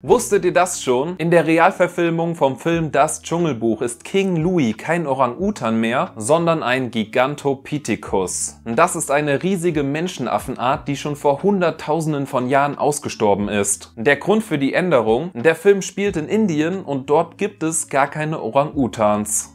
Wusstet ihr das schon? In der Realverfilmung vom Film Das Dschungelbuch ist King Louis kein Orang-Utan mehr, sondern ein Gigantopithecus. Das ist eine riesige Menschenaffenart, die schon vor hunderttausenden von Jahren ausgestorben ist. Der Grund für die Änderung? Der Film spielt in Indien und dort gibt es gar keine Orang-Utans.